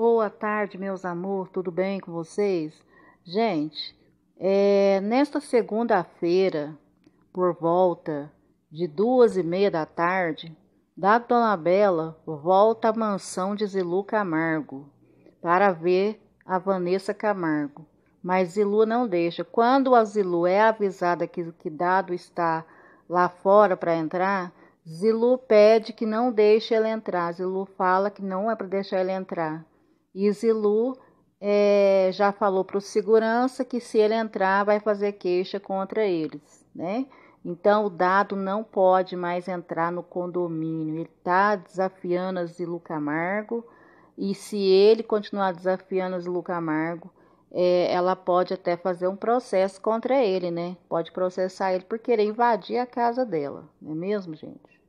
Boa tarde, meus amor, tudo bem com vocês? Gente, é, nesta segunda-feira, por volta de duas e meia da tarde, da Dona Bela volta à mansão de Zilu Camargo para ver a Vanessa Camargo. Mas Zilu não deixa. Quando a Zilu é avisada que, que Dado está lá fora para entrar, Zilu pede que não deixe ela entrar. Zilu fala que não é para deixar ela entrar. E Zilu é, já falou para o segurança que se ele entrar vai fazer queixa contra eles, né? Então o dado não pode mais entrar no condomínio. Ele está desafiando a Zilu Camargo e se ele continuar desafiando a Zilu Camargo, é, ela pode até fazer um processo contra ele, né? Pode processar ele por querer invadir a casa dela, não é mesmo, gente?